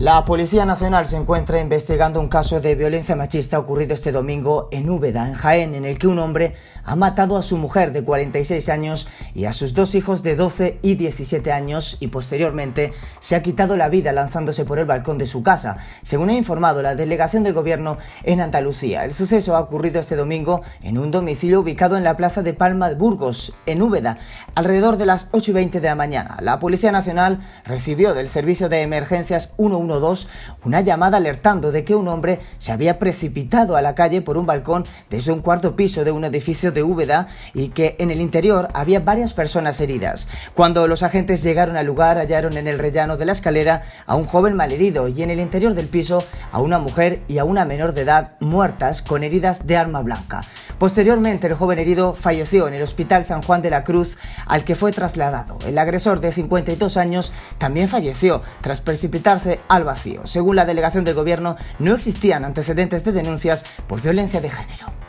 La Policía Nacional se encuentra investigando un caso de violencia machista ocurrido este domingo en Úbeda, en Jaén, en el que un hombre ha matado a su mujer de 46 años y a sus dos hijos de 12 y 17 años y posteriormente se ha quitado la vida lanzándose por el balcón de su casa, según ha informado la delegación del gobierno en Andalucía. El suceso ha ocurrido este domingo en un domicilio ubicado en la plaza de Palma de Burgos, en Úbeda, alrededor de las 8 y 20 de la mañana. La Policía Nacional recibió del Servicio de Emergencias 112 2 una llamada alertando de que un hombre se había precipitado a la calle por un balcón desde un cuarto piso de un edificio de Úbeda y que en el interior había varias personas heridas. Cuando los agentes llegaron al lugar hallaron en el rellano de la escalera a un joven malherido y en el interior del piso a una mujer y a una menor de edad muertas con heridas de arma blanca. Posteriormente, el joven herido falleció en el Hospital San Juan de la Cruz al que fue trasladado. El agresor de 52 años también falleció tras precipitarse al vacío. Según la delegación del gobierno, no existían antecedentes de denuncias por violencia de género.